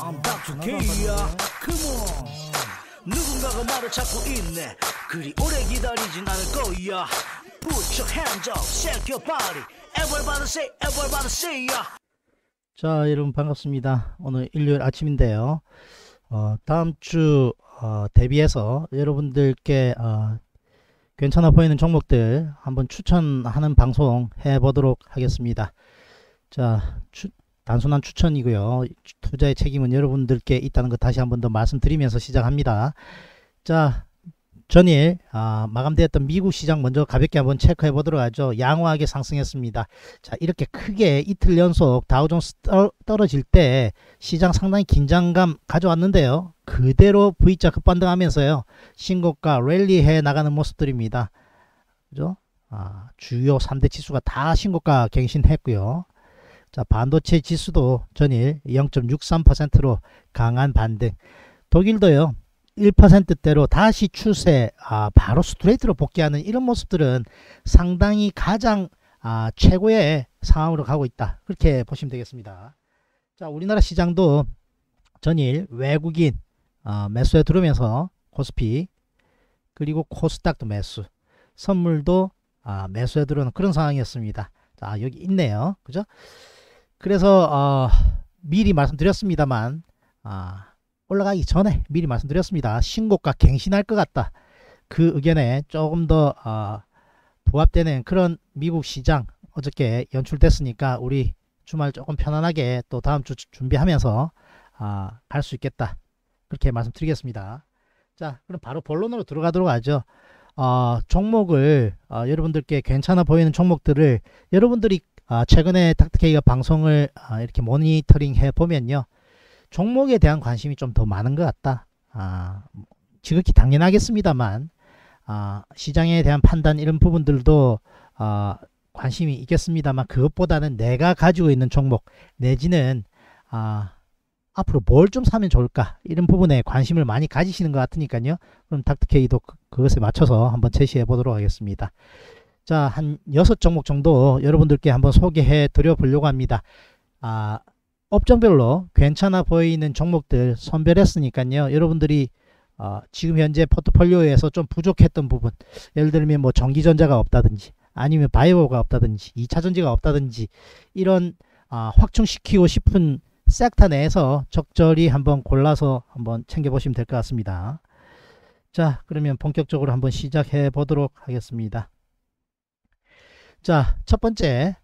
I'm back to k Come on 누군가가 나를 찾고 있네 그리 오래 기다리진 않을 거야 Put your hands up, shake your body Everybody say, everybody say ya 자 여러분 반갑습니다 오늘 일요일 아침인데요 어, 다음주 어, 대비해서 여러분들께 어, 괜찮아 보이는 종목들 한번 추천하는 방송 해보도록 하겠습니다 자 추, 단순한 추천이고요. 투자의 책임은 여러분들께 있다는 것 다시 한번 더 말씀드리면서 시작합니다. 자, 전일 아, 마감되었던 미국 시장 먼저 가볍게 한번 체크해 보도록 하죠. 양호하게 상승했습니다. 자, 이렇게 크게 이틀 연속 다우존스 떨어질 때 시장 상당히 긴장감 가져왔는데요. 그대로 V자 급반등하면서요. 신고가 랠리해 나가는 모습들입니다. 그죠? 아, 주요 3대 지수가 다 신고가 갱신했고요. 자, 반도체 지수도 전일 0.63%로 강한 반등. 독일도요. 1%대로 다시 추세 아, 바로 스트레이트로 복귀하는 이런 모습들은 상당히 가장 아, 최고의 상황으로 가고 있다. 그렇게 보시면 되겠습니다. 자, 우리나라 시장도 전일 외국인 아, 매수에 들어오면서 코스피 그리고 코스닥도 매수 선물도 아, 매수에 들어오는 그런 상황이었습니다. 자, 여기 있네요. 그죠? 그래서 어, 미리 말씀드렸습니다만 아, 올라가기 전에 미리 말씀드렸습니다. 신고가 갱신할 것 같다. 그 의견에 조금 더 어, 부합되는 그런 미국 시장 어저께 연출됐으니까 우리 주말 조금 편안하게 또 다음 주 준비하면서 어, 아, 갈수 있겠다. 그렇게 말씀드리겠습니다. 자 그럼 바로 본론으로 들어가도록 하죠. 어, 종목을 어, 여러분들께 괜찮아 보이는 종목들을 여러분들이 아, 최근에 닥터케이가 방송을 아, 이렇게 모니터링 해 보면요. 종목에 대한 관심이 좀 더 많은 것 같다. 아, 지극히 당연하겠습니다만 아, 시장에 대한 판단 이런 부분들도 아, 관심이 있겠습니다만 그것보다는 내가 가지고 있는 종목 내지는 아, 앞으로 뭘 좀 사면 좋을까 이런 부분에 관심을 많이 가지시는 것 같으니까요. 그럼 닥터케이도 그, 그것에 맞춰서 한번 제시해 보도록 하겠습니다. 자, 한 여섯 종목 정도 여러분들께 한번 소개해 드려 보려고 합니다. 아, 업종별로 괜찮아 보이는 종목들 선별했으니까요. 여러분들이 어, 지금 현재 포트폴리오에서 좀 부족했던 부분 예를 들면 뭐 전기전자가 없다든지 아니면 바이오가 없다든지 2차전지가 없다든지 이런 어, 확충시키고 싶은 섹터 내에서 적절히 한번 골라서 한번 챙겨보시면 될 것 같습니다. 자 그러면 본격적으로 한번 시작해 보도록 하겠습니다. 자, 첫 번째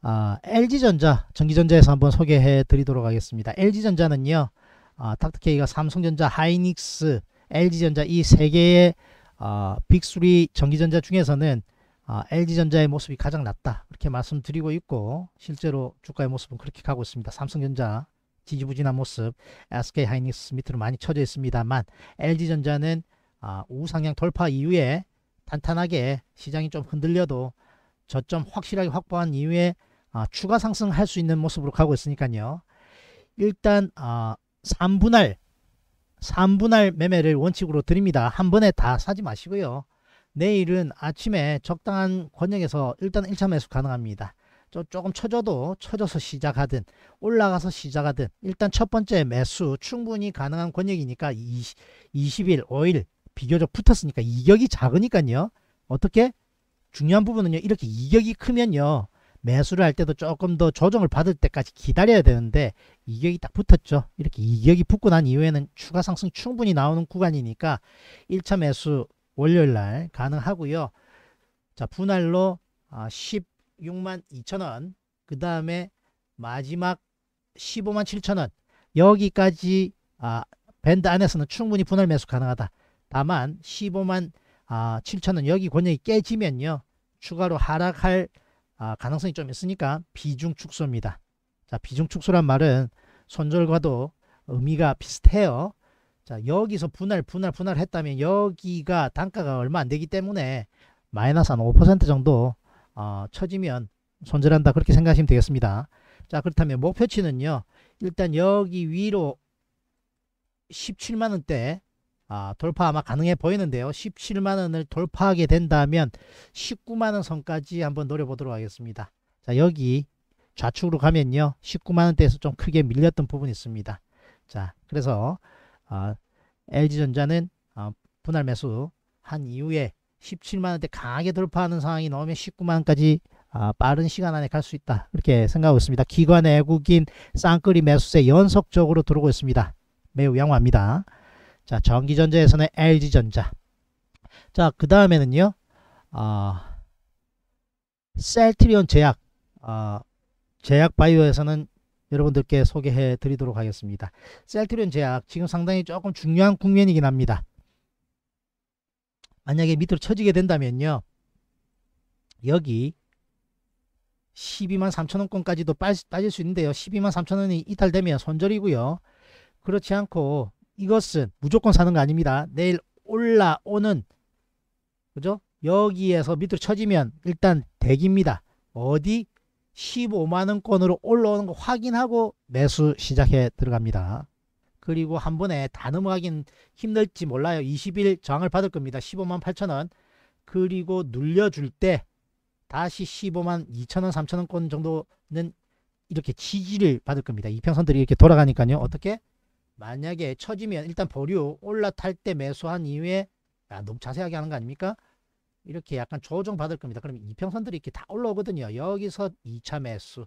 아, LG전자, 전기전자에서 한번 소개해 드리도록 하겠습니다. LG전자는요. 아, 닥터케이가 삼성전자, 하이닉스, LG전자 이 세 개의 아, 빅3 전기전자 중에서는 아, LG전자의 모습이 가장 낮다. 그렇게 말씀드리고 있고 실제로 주가의 모습은 그렇게 가고 있습니다. 삼성전자 지지부진한 모습, SK하이닉스 밑으로 많이 쳐져 있습니다만 LG전자는 아, 우상향 돌파 이후에 탄탄하게 시장이 좀 흔들려도 저점 확실하게 확보한 이후에 아, 추가 상승할 수 있는 모습으로 가고 있으니까요. 일단 아, 3분할 3분할 매매를 원칙으로 드립니다. 한 번에 다 사지 마시고요. 내일은 아침에 적당한 권역에서 일단 1차 매수 가능합니다. 조금 쳐져도 쳐져서 시작하든 올라가서 시작하든 일단 첫 번째 매수 충분히 가능한 권역이니까 20, 20일, 5일 비교적 붙었으니까 이격이 작으니까요. 어떻게 중요한 부분은요. 이렇게 이격이 크면요. 매수를 할 때도 조금 더 조정을 받을 때까지 기다려야 되는데 이격이 딱 붙었죠. 이렇게 이격이 붙고 난 이후에는 추가 상승 충분히 나오는 구간이니까 1차 매수 월요일날 가능하고요. 자 분할로 16만 아, 2천원 그 다음에 마지막 15만 7천원 여기까지 아, 밴드 안에서는 충분히 분할 매수 가능하다. 다만 15만 아, 7천원 여기 권역이 깨지면요. 추가로 하락할 아, 가능성이 좀 있으니까 비중 축소입니다. 자, 비중 축소란 말은 손절과도 의미가 비슷해요. 자, 여기서 분할, 분할, 분할 했다면 여기가 단가가 얼마 안 되기 때문에 마이너스 한 5% 정도 어, 쳐지면 손절한다. 그렇게 생각하시면 되겠습니다. 자, 그렇다면 목표치는요. 일단 여기 위로 17만원대 아, 돌파 아마 가능해 보이는데요. 17만원을 돌파하게 된다면 19만원 선까지 한번 노려보도록 하겠습니다. 자 여기 좌측으로 가면요. 19만원대에서 좀 크게 밀렸던 부분이 있습니다. 자 그래서 어, LG전자는 어, 분할 매수 한 이후에 17만원대 강하게 돌파하는 상황이 나오면 19만원까지 아, 빠른 시간 안에 갈 수 있다 이렇게 생각하고 있습니다. 기관 외국인 쌍끌이 매수세 연속적으로 들어오고 있습니다. 매우 양호합니다. 자, 전기전자에서는 LG전자. 자, 그 다음에는요, 아, 셀트리온 제약, 아, 제약바이오에서는 여러분들께 소개해 드리도록 하겠습니다. 셀트리온 제약, 지금 상당히 조금 중요한 국면이긴 합니다. 만약에 밑으로 쳐지게 된다면요, 여기 12만 3천원권까지도 빠질 수 있는데요. 12만 3천원이 이탈되면 손절이고요. 그렇지 않고 이것은 무조건 사는 거 아닙니다. 내일 올라오는 그죠? 여기에서 밑으로 쳐지면 일단 대기입니다. 어디 15만원권으로 올라오는 거 확인하고 매수 시작해 들어갑니다. 그리고 한 번에 다 넘어가긴 힘들지 몰라요. 20일 저항을 받을 겁니다. 15만 8천원. 그리고 눌려줄 때 다시 15만 2천원, 3천원권 정도는 이렇게 지지를 받을 겁니다. 이평선들이 이렇게 돌아가니까요. 어떻게? 만약에 처지면 일단 보류 올라탈 때 매수한 이후에 야, 너무 자세하게 하는 거 아닙니까? 이렇게 약간 조정 받을 겁니다. 그럼 이평선들이 이렇게 다 올라오거든요. 여기서 2차 매수,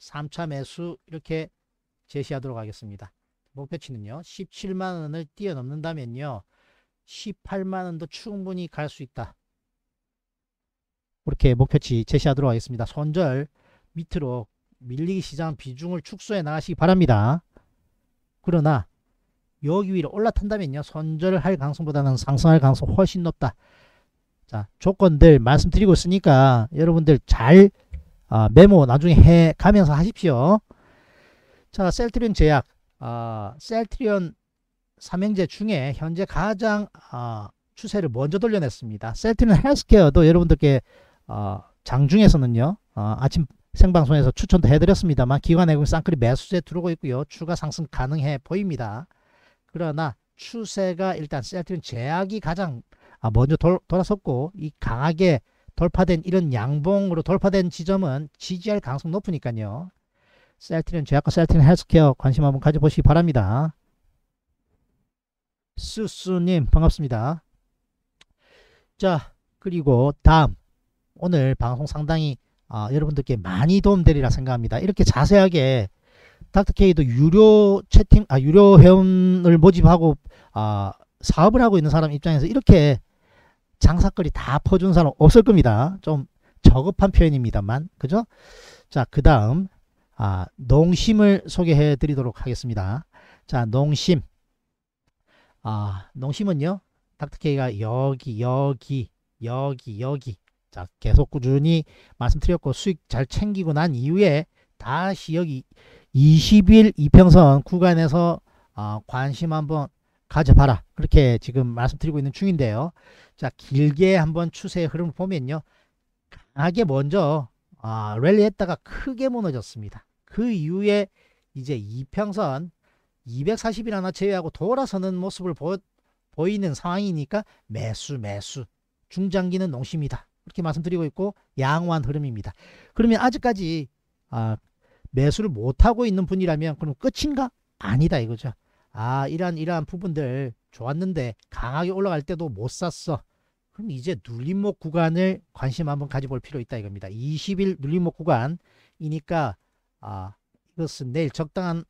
3차 매수 이렇게 제시하도록 하겠습니다. 목표치는요. 17만원을 뛰어넘는다면요. 18만원도 충분히 갈 수 있다. 그렇게 목표치 제시하도록 하겠습니다. 손절 밑으로 밀리기 시장 비중을 축소해 나가시기 바랍니다. 그러나 여기 위로 올라탄다면요. 손절할 가능성보다는 상승할 가능성 훨씬 높다. 자 조건들 말씀드리고 있으니까 여러분들 잘 아, 메모 나중에 해 가면서 하십시오. 자 셀트리온 제약 아, 셀트리온 삼형제 중에 현재 가장 아, 추세를 먼저 돌려냈습니다. 셀트리온 헬스케어도 여러분들께 어, 아, 장중에서는요. 어, 아, 아침 생방송에서 추천도 해드렸습니다만 기관외국 쌍끌이 매수세 들어오고 있고요. 추가 상승 가능해 보입니다. 그러나 추세가 일단 셀트린 제약이 가장 아, 먼저 돌, 돌아섰고 이 강하게 돌파된 이런 양봉으로 돌파된 지점은 지지할 가능성 높으니까요. 셀트린 제약과 셀트린 헬스케어 관심 한번 가져보시기 바랍니다. 수수님 반갑습니다. 자 그리고 다음 오늘 방송 상당히 아, 여러분들께 많이 도움되리라 생각합니다. 이렇게 자세하게 닥터케이도 유료 채팅, 아, 유료 회원을 모집하고 아, 사업을 하고 있는 사람 입장에서 이렇게 장사거리 다 퍼준 사람 없을 겁니다. 좀 저급한 표현입니다만, 그죠? 자, 그 다음 아, 농심을 소개해 드리도록 하겠습니다. 자, 농심. 아, 농심은요, 닥터케이가 여기, 여기, 여기, 여기 자, 계속 꾸준히 말씀드렸고 수익 잘 챙기고 난 이후에 다시 여기 20일 이평선 구간에서 어, 관심 한번 가져봐라. 그렇게 지금 말씀드리고 있는 중인데요. 자, 길게 한번 추세의 흐름을 보면요. 강하게 먼저 아, 랠리 했다가 크게 무너졌습니다. 그 이후에 이제 이평선 240일 하나 제외하고 돌아서는 모습을 보, 보이는 상황이니까 매수 매수 중장기는 농심이다. 이렇게 말씀드리고 있고 양호한 흐름입니다. 그러면 아직까지 아, 매수를 못하고 있는 분이라면 그럼 끝인가? 아니다 이거죠. 아 이러한 이러한 부분들 좋았는데 강하게 올라갈 때도 못 샀어. 그럼 이제 눌림목 구간을 관심 한번 가져볼 필요 있다 이겁니다. 20일 눌림목 구간이니까 아, 이것은 내일 적당한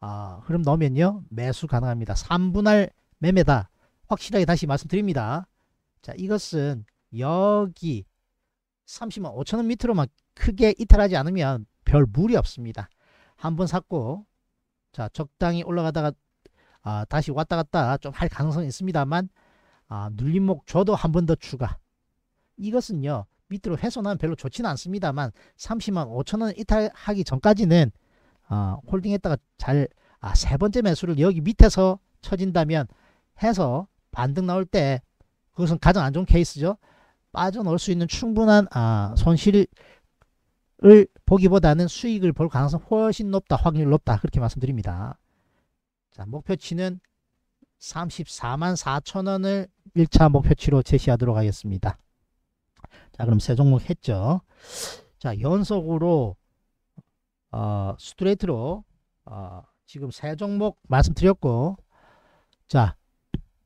아, 흐름 넣으면요 매수 가능합니다. 3분할 매매다. 확실하게 다시 말씀드립니다. 자 이것은 여기 30만 5천원 밑으로만 크게 이탈하지 않으면 별 무리 없습니다. 한번 샀고 자 적당히 올라가다가 아, 다시 왔다 갔다 좀 할 가능성이 있습니다만 아, 눌림목 줘도 한 번 더 추가 이것은요 밑으로 훼손하면 별로 좋지는 않습니다만 30만 5천원 이탈하기 전까지는 아, 홀딩했다가 잘 아, 번째 매수를 여기 밑에서 쳐진다면 해서 반등 나올 때 그것은 가장 안 좋은 케이스죠. 빠져나올 수 있는 충분한 아, 손실을 보기보다는 수익을 볼 가능성 훨씬 높다. 확률 높다. 그렇게 말씀드립니다. 자, 목표치는 34만 4천원을 1차 목표치로 제시하도록 하겠습니다. 자, 그럼 세 종목 했죠. 자, 연속으로 어, 스트레이트로 어, 지금 세 종목 말씀드렸고 자,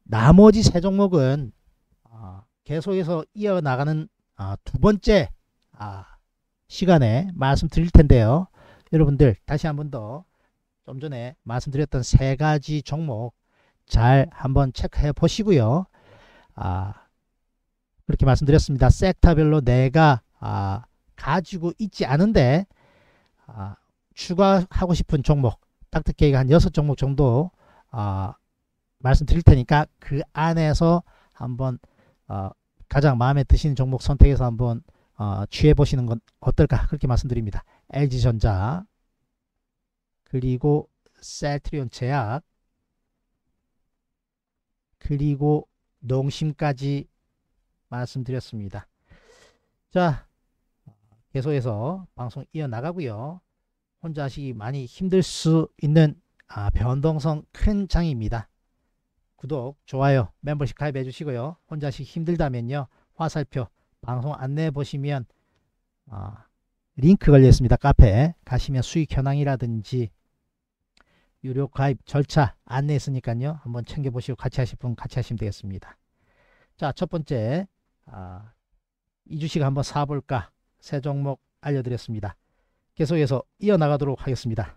나머지 세 종목은 어, 계속해서 이어나가는 아, 두 번째 아, 시간에 말씀드릴 텐데요. 여러분들 다시 한 번 더 좀 전에 말씀드렸던 세 가지 종목 잘 한번 체크해 보시고요. 아, 그렇게 말씀드렸습니다. 섹터별로 내가 아, 가지고 있지 않은데 아, 추가하고 싶은 종목 닥터케이가 한여 종목 정도 아, 말씀드릴 테니까 그 안에서 한번 어, 가장 마음에 드시는 종목 선택해서 한번 어, 취해보시는 건 어떨까 그렇게 말씀드립니다. LG전자 그리고 셀트리온 제약 그리고 농심까지 말씀드렸습니다. 자 계속해서 방송 이어나가고요. 혼자 하시기 많이 힘들 수 있는 아, 변동성 큰 장입니다. 구독, 좋아요, 멤버십 가입해 주시고요. 혼자식 힘들다면요. 화살표 방송 안내해 보시면 어, 링크 걸려 있습니다. 카페 가시면 수익 현황이라든지 유료 가입 절차 안내했으니까요. 한번 챙겨보시고 같이 하실 분 같이 하시면 되겠습니다. 자, 첫 번째 어, 이 주식 한번 사볼까 세 종목 알려드렸습니다. 계속해서 이어나가도록 하겠습니다.